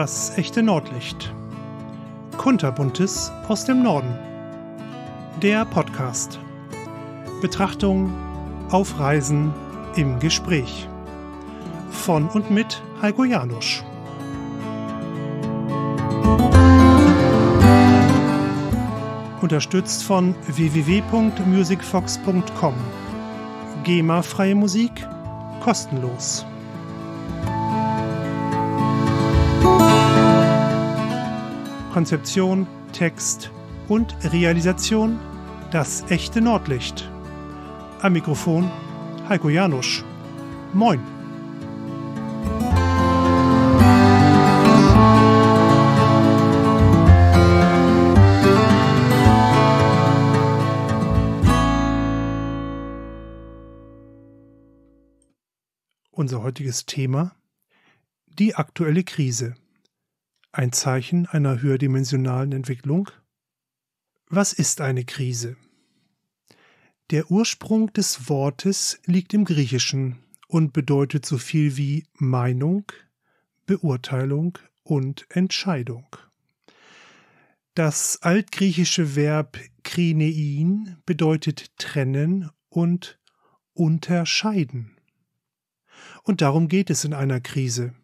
das echte Nordlicht. Kunterbuntes aus dem Norden. Der Podcast. Betrachtung auf Reisen im Gespräch. Von und mit Heiko Janusch. Unterstützt von www.musicfox.com. GEMA-freie Musik kostenlos. Konzeption, Text und Realisation das echte Nordlicht. Am Mikrofon Heiko Janusch. Moin! Unser heutiges Thema die aktuelle Krise. Ein Zeichen einer höherdimensionalen Entwicklung? Was ist eine Krise? Der Ursprung des Wortes liegt im Griechischen und bedeutet so viel wie Meinung, Beurteilung und Entscheidung. Das altgriechische Verb krinein bedeutet trennen und unterscheiden. Und darum geht es in einer Krise.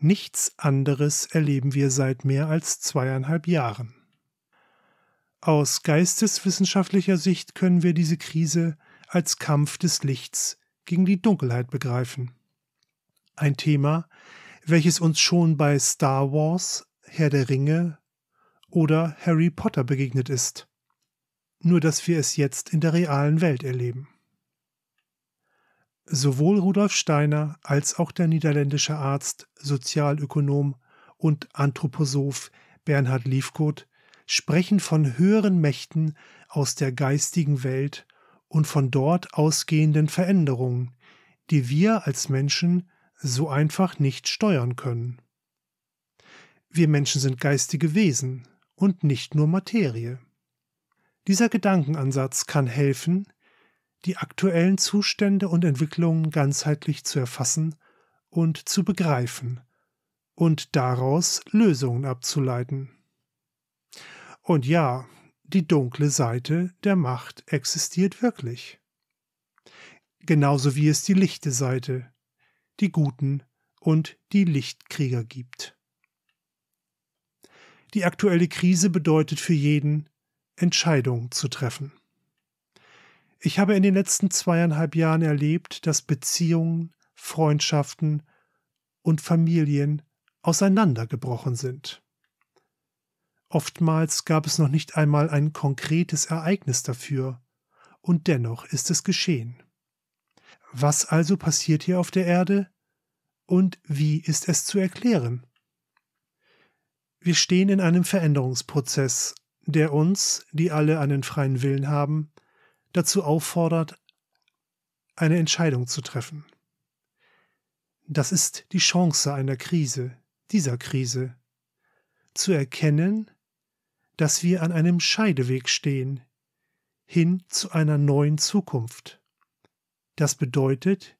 Nichts anderes erleben wir seit mehr als zweieinhalb Jahren. Aus geisteswissenschaftlicher Sicht können wir diese Krise als Kampf des Lichts gegen die Dunkelheit begreifen. Ein Thema, welches uns schon bei Star Wars, Herr der Ringe oder Harry Potter begegnet ist. Nur dass wir es jetzt in der realen Welt erleben. Sowohl Rudolf Steiner als auch der niederländische Arzt, Sozialökonom und Anthroposoph Bernhard Liefkoth sprechen von höheren Mächten aus der geistigen Welt und von dort ausgehenden Veränderungen, die wir als Menschen so einfach nicht steuern können. Wir Menschen sind geistige Wesen und nicht nur Materie. Dieser Gedankenansatz kann helfen, die aktuellen Zustände und Entwicklungen ganzheitlich zu erfassen und zu begreifen und daraus Lösungen abzuleiten. Und ja, die dunkle Seite der Macht existiert wirklich. Genauso wie es die lichte Seite, die Guten und die Lichtkrieger gibt. Die aktuelle Krise bedeutet für jeden, Entscheidungen zu treffen. Ich habe in den letzten zweieinhalb Jahren erlebt, dass Beziehungen, Freundschaften und Familien auseinandergebrochen sind. Oftmals gab es noch nicht einmal ein konkretes Ereignis dafür, und dennoch ist es geschehen. Was also passiert hier auf der Erde? Und wie ist es zu erklären? Wir stehen in einem Veränderungsprozess, der uns, die alle einen freien Willen haben, dazu auffordert, eine Entscheidung zu treffen. Das ist die Chance einer Krise, dieser Krise, zu erkennen, dass wir an einem Scheideweg stehen, hin zu einer neuen Zukunft. Das bedeutet,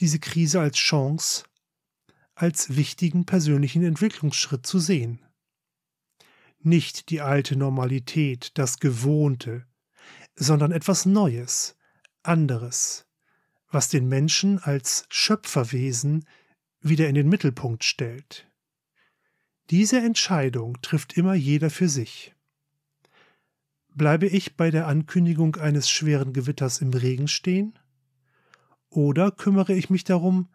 diese Krise als Chance, als wichtigen persönlichen Entwicklungsschritt zu sehen. Nicht die alte Normalität, das Gewohnte, sondern etwas Neues, anderes, was den Menschen als Schöpferwesen wieder in den Mittelpunkt stellt. Diese Entscheidung trifft immer jeder für sich. Bleibe ich bei der Ankündigung eines schweren Gewitters im Regen stehen? Oder kümmere ich mich darum,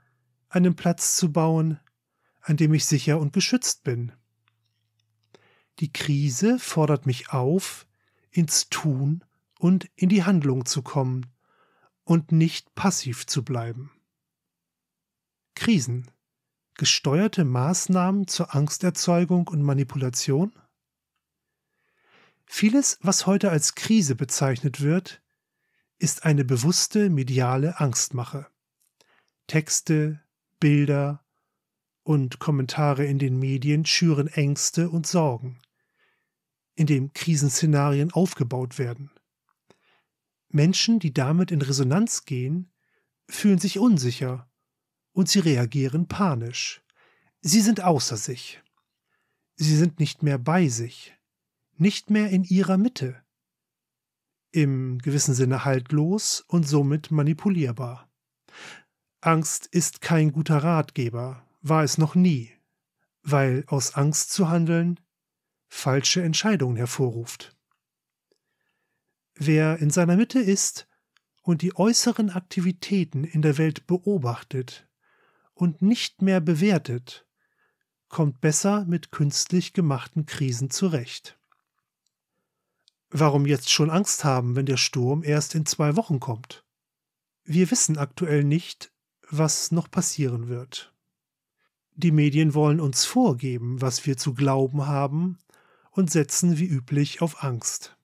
einen Platz zu bauen, an dem ich sicher und geschützt bin? Die Krise fordert mich auf, ins Tun und in die Handlung zu kommen und nicht passiv zu bleiben. Krisen. Gesteuerte Maßnahmen zur Angsterzeugung und Manipulation? Vieles, was heute als Krise bezeichnet wird, ist eine bewusste mediale Angstmache. Texte, Bilder und Kommentare in den Medien schüren Ängste und Sorgen, indem Krisenszenarien aufgebaut werden. Menschen, die damit in Resonanz gehen, fühlen sich unsicher und sie reagieren panisch. Sie sind außer sich. Sie sind nicht mehr bei sich, nicht mehr in ihrer Mitte. Im gewissen Sinne haltlos und somit manipulierbar. Angst ist kein guter Ratgeber, war es noch nie, weil aus Angst zu handeln falsche Entscheidungen hervorruft. Wer in seiner Mitte ist und die äußeren Aktivitäten in der Welt beobachtet und nicht mehr bewertet, kommt besser mit künstlich gemachten Krisen zurecht. Warum jetzt schon Angst haben, wenn der Sturm erst in zwei Wochen kommt? Wir wissen aktuell nicht, was noch passieren wird. Die Medien wollen uns vorgeben, was wir zu glauben haben, und setzen wie üblich auf Angst.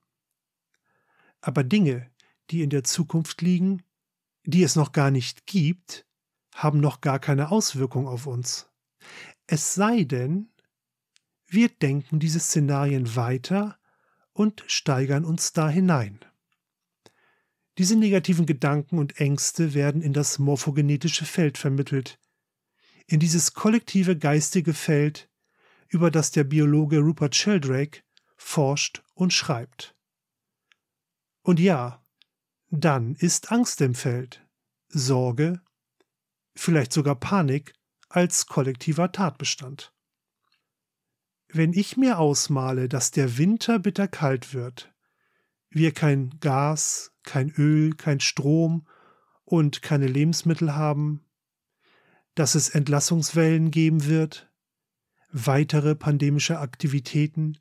Aber Dinge, die in der Zukunft liegen, die es noch gar nicht gibt, haben noch gar keine Auswirkung auf uns. Es sei denn, wir denken diese Szenarien weiter und steigern uns da hinein. Diese negativen Gedanken und Ängste werden in das morphogenetische Feld vermittelt, in dieses kollektive geistige Feld, über das der Biologe Rupert Sheldrake forscht und schreibt. Und ja, dann ist Angst im Feld, Sorge, vielleicht sogar Panik als kollektiver Tatbestand. Wenn ich mir ausmale, dass der Winter bitter kalt wird, wir kein Gas, kein Öl, kein Strom und keine Lebensmittel haben, dass es Entlassungswellen geben wird, weitere pandemische Aktivitäten,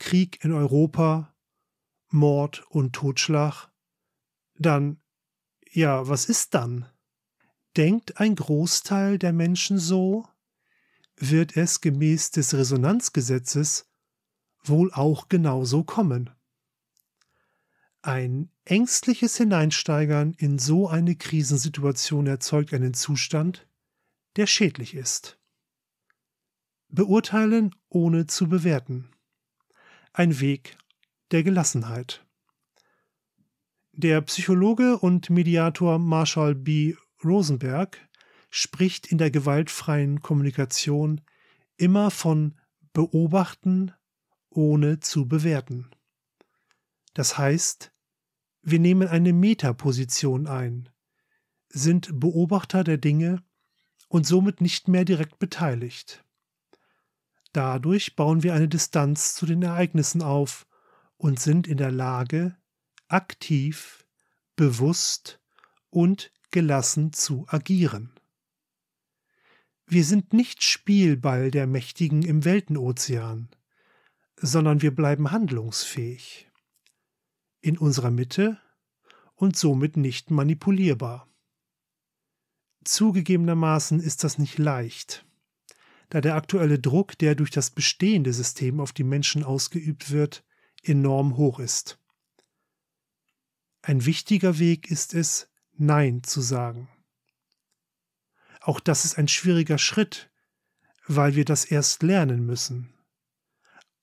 Krieg in Europa, Mord und Totschlag, dann, ja, was ist dann? Denkt ein Großteil der Menschen so, wird es gemäß des Resonanzgesetzes wohl auch genauso kommen. Ein ängstliches Hineinsteigern in so eine Krisensituation erzeugt einen Zustand, der schädlich ist. Beurteilen ohne zu bewerten. Ein Weg der Gelassenheit. Der Psychologe und Mediator Marshall B. Rosenberg spricht in der gewaltfreien Kommunikation immer von beobachten ohne zu bewerten. Das heißt, wir nehmen eine Metaposition ein, sind Beobachter der Dinge und somit nicht mehr direkt beteiligt. Dadurch bauen wir eine Distanz zu den Ereignissen auf und sind in der Lage, aktiv, bewusst und gelassen zu agieren. Wir sind nicht Spielball der Mächtigen im Weltenozean, sondern wir bleiben handlungsfähig, in unserer Mitte und somit nicht manipulierbar. Zugegebenermaßen ist das nicht leicht, da der aktuelle Druck, der durch das bestehende System auf die Menschen ausgeübt wird, enorm hoch ist. Ein wichtiger Weg ist es, Nein zu sagen. Auch das ist ein schwieriger Schritt, weil wir das erst lernen müssen.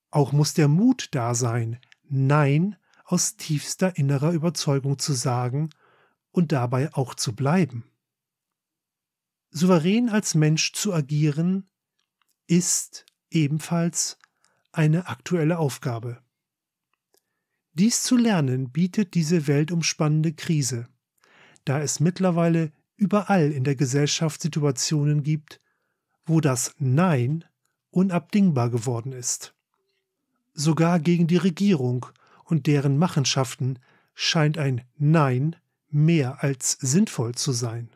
Auch muss der Mut da sein, Nein aus tiefster innerer Überzeugung zu sagen und dabei auch zu bleiben. Souverän als Mensch zu agieren, ist ebenfalls eine aktuelle Aufgabe. Dies zu lernen bietet diese weltumspannende Krise, da es mittlerweile überall in der Gesellschaft Situationen gibt, wo das Nein unabdingbar geworden ist. Sogar gegen die Regierung und deren Machenschaften scheint ein Nein mehr als sinnvoll zu sein.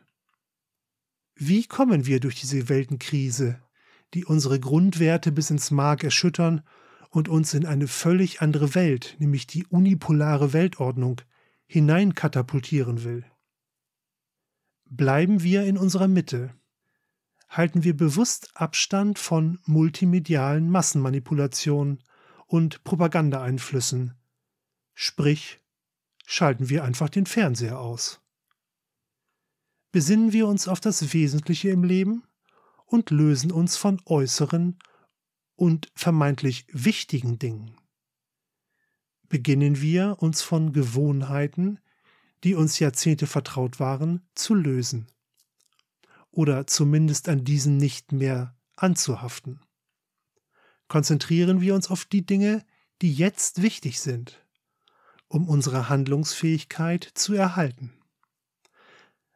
Wie kommen wir durch diese Weltenkrise, die unsere Grundwerte bis ins Mark erschüttern und uns in eine völlig andere Welt, nämlich die unipolare Weltordnung, hineinkatapultieren will. Bleiben wir in unserer Mitte. Halten wir bewusst Abstand von multimedialen Massenmanipulationen und Propagandaeinflüssen. Sprich, schalten wir einfach den Fernseher aus. Besinnen wir uns auf das Wesentliche im Leben und lösen uns von äußeren und vermeintlich wichtigen Dingen. Beginnen wir uns von Gewohnheiten, die uns Jahrzehnte vertraut waren, zu lösen oder zumindest an diesen nicht mehr anzuhaften. Konzentrieren wir uns auf die Dinge, die jetzt wichtig sind, um unsere Handlungsfähigkeit zu erhalten.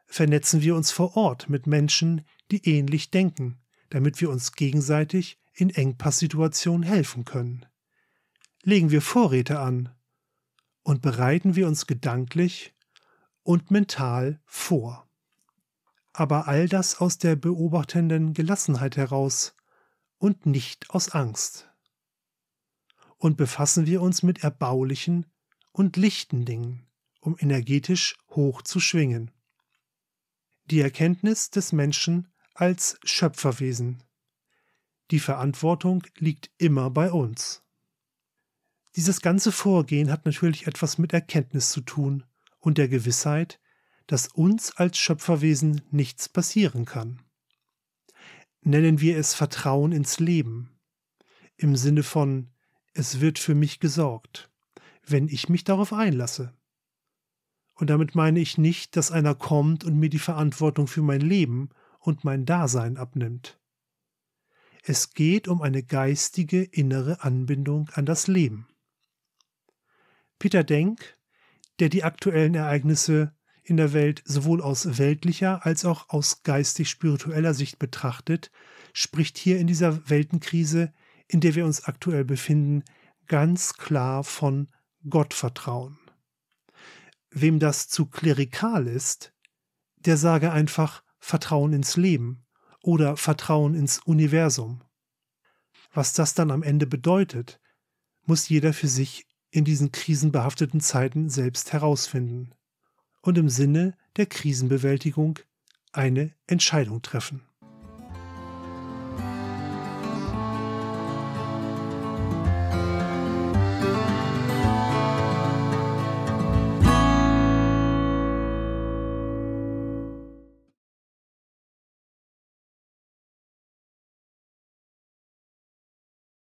Vernetzen wir uns vor Ort mit Menschen, die ähnlich denken, damit wir uns gegenseitig in Engpasssituationen helfen können. Legen wir Vorräte an und bereiten wir uns gedanklich und mental vor. Aber all das aus der beobachtenden Gelassenheit heraus und nicht aus Angst. Und befassen wir uns mit erbaulichen und lichten Dingen, um energetisch hoch zu schwingen. Die Erkenntnis des Menschen als Schöpferwesen die Verantwortung liegt immer bei uns. Dieses ganze Vorgehen hat natürlich etwas mit Erkenntnis zu tun und der Gewissheit, dass uns als Schöpferwesen nichts passieren kann. Nennen wir es Vertrauen ins Leben, im Sinne von es wird für mich gesorgt, wenn ich mich darauf einlasse. Und damit meine ich nicht, dass einer kommt und mir die Verantwortung für mein Leben und mein Dasein abnimmt. Es geht um eine geistige innere Anbindung an das Leben. Peter Denk, der die aktuellen Ereignisse in der Welt sowohl aus weltlicher als auch aus geistig spiritueller Sicht betrachtet, spricht hier in dieser Weltenkrise, in der wir uns aktuell befinden, ganz klar von Gottvertrauen. Wem das zu klerikal ist, der sage einfach Vertrauen ins Leben oder Vertrauen ins Universum. Was das dann am Ende bedeutet, muss jeder für sich in diesen krisenbehafteten Zeiten selbst herausfinden und im Sinne der Krisenbewältigung eine Entscheidung treffen.